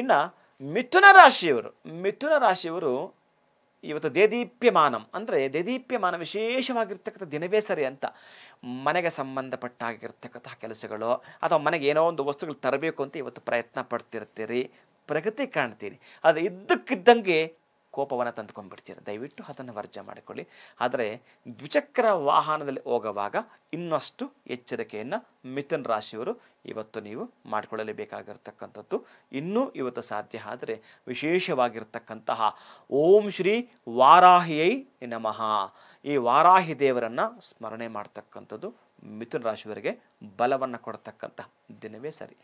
ಇನ್ನು ಮಿಥುನ ರಾಶಿಯವರು ಮಿಥುನ ರಾಶಿಯವರು ಇವತ್ತು ದೇದೀಪ್ಯಮಾನಂ ಅಂದರೆ ದೇದೀಪ್ಯಮಾನ ವಿಶೇಷವಾಗಿರ್ತಕ್ಕಂಥ ದಿನವೇ ಸರಿ ಅಂತ ಮನೆಗೆ ಸಂಬಂಧಪಟ್ಟಾಗಿರ್ತಕ್ಕಂತಹ ಕೆಲಸಗಳು ಅಥವಾ ಮನೆಗೆ ಏನೋ ಒಂದು ವಸ್ತುಗಳು ತರಬೇಕು ಅಂತ ಇವತ್ತು ಪ್ರಯತ್ನ ಪಡ್ತಿರ್ತೀರಿ ಪ್ರಗತಿ ಕಾಣ್ತೀರಿ ಆದರೆ ಇದ್ದಕ್ಕಿದ್ದಂಗೆ ಕೋಪವನ್ನು ತಂದುಕೊಂಡ್ಬಿಡ್ತೀರ ದಯವಿಟ್ಟು ಅದನ್ನು ವರ್ಜ ಮಾಡಿಕೊಳ್ಳಿ ಆದರೆ ದ್ವಿಚಕ್ರ ವಾಹನದಲ್ಲಿ ಹೋಗುವಾಗ ಇನ್ನಷ್ಟು ಎಚ್ಚರಿಕೆಯನ್ನು ಮಿಥುನ್ ರಾಶಿಯವರು ಇವತ್ತು ನೀವು ಮಾಡಿಕೊಳ್ಳಲೇಬೇಕಾಗಿರ್ತಕ್ಕಂಥದ್ದು ಇನ್ನೂ ಇವತ್ತು ಸಾಧ್ಯ ಆದರೆ ವಿಶೇಷವಾಗಿರ್ತಕ್ಕಂತಹ ಓಂ ಶ್ರೀ ವಾರಾಹಿಯೈ ನಮಃ ಈ ವಾರಾಹಿ ದೇವರನ್ನು ಸ್ಮರಣೆ ಮಾಡ್ತಕ್ಕಂಥದ್ದು ಮಿಥುನ್ ರಾಶಿಯವರಿಗೆ ಬಲವನ್ನು ಕೊಡ್ತಕ್ಕಂಥ ದಿನವೇ ಸರಿ